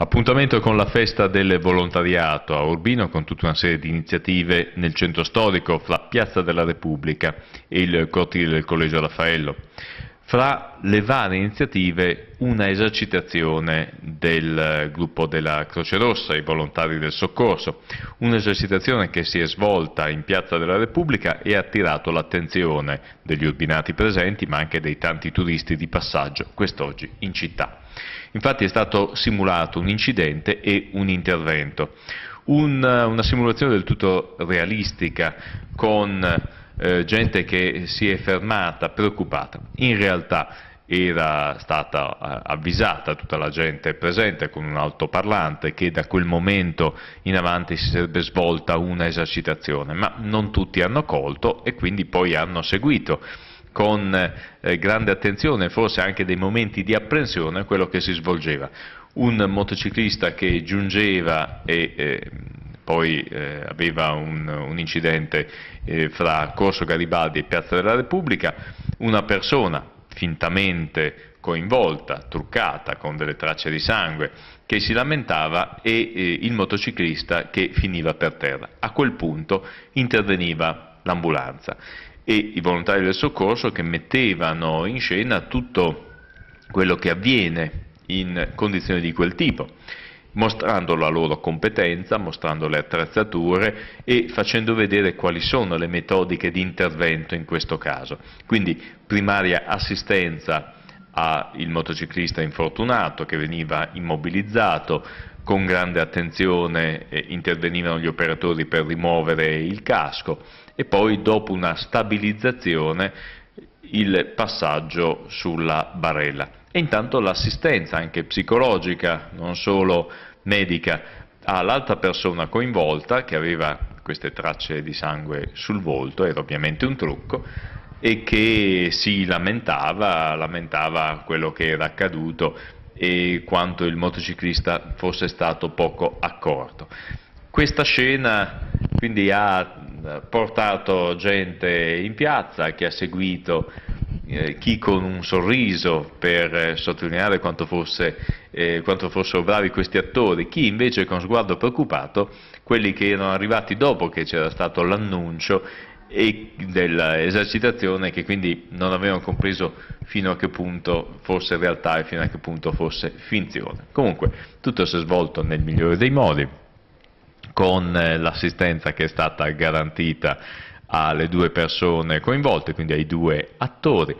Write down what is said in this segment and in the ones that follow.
Appuntamento con la festa del volontariato a Urbino con tutta una serie di iniziative nel centro storico, fra Piazza della Repubblica e il cortile del Collegio Raffaello fra le varie iniziative una esercitazione del eh, gruppo della Croce Rossa, i volontari del soccorso, un'esercitazione che si è svolta in Piazza della Repubblica e ha attirato l'attenzione degli urbinati presenti ma anche dei tanti turisti di passaggio quest'oggi in città. Infatti è stato simulato un incidente e un intervento. Un, eh, una simulazione del tutto realistica con eh, gente che si è fermata, preoccupata. In realtà era stata eh, avvisata tutta la gente presente con un altoparlante che da quel momento in avanti si sarebbe svolta una esercitazione, ma non tutti hanno colto e quindi poi hanno seguito con eh, grande attenzione, forse anche dei momenti di apprensione, quello che si svolgeva. Un motociclista che giungeva e eh, poi eh, aveva un, un incidente eh, fra Corso Garibaldi e Piazza della Repubblica, una persona fintamente coinvolta, truccata, con delle tracce di sangue, che si lamentava e eh, il motociclista che finiva per terra. A quel punto interveniva l'ambulanza e i volontari del soccorso che mettevano in scena tutto quello che avviene in condizioni di quel tipo mostrando la loro competenza, mostrando le attrezzature e facendo vedere quali sono le metodiche di intervento in questo caso. Quindi primaria assistenza al motociclista infortunato che veniva immobilizzato, con grande attenzione eh, intervenivano gli operatori per rimuovere il casco e poi dopo una stabilizzazione il passaggio sulla barella e intanto l'assistenza anche psicologica, non solo medica, all'altra ah, persona coinvolta che aveva queste tracce di sangue sul volto, era ovviamente un trucco, e che si lamentava, lamentava quello che era accaduto e quanto il motociclista fosse stato poco accorto. Questa scena quindi ha portato gente in piazza che ha seguito eh, chi con un sorriso per eh, sottolineare quanto, fosse, eh, quanto, fossero bravi questi attori, chi invece con sguardo preoccupato, quelli che erano arrivati dopo che c'era stato l'annuncio dell'esercitazione che quindi non avevano compreso fino a che punto fosse realtà e fino a che punto fosse finzione. Comunque tutto si è svolto nel migliore dei modi, con eh, l'assistenza che è stata garantita alle due persone coinvolte, quindi ai due attori,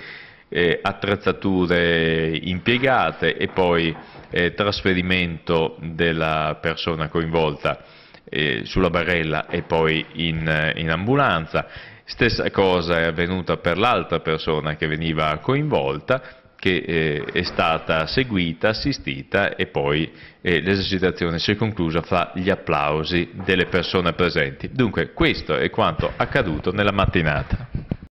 eh, attrezzature impiegate e poi eh, trasferimento della persona coinvolta eh, sulla barella e poi in, eh, in ambulanza. Stessa cosa è avvenuta per l'altra persona che veniva coinvolta che eh, è stata seguita, assistita e poi eh, l'esercitazione si è conclusa fra gli applausi delle persone presenti. Dunque questo è quanto accaduto nella mattinata.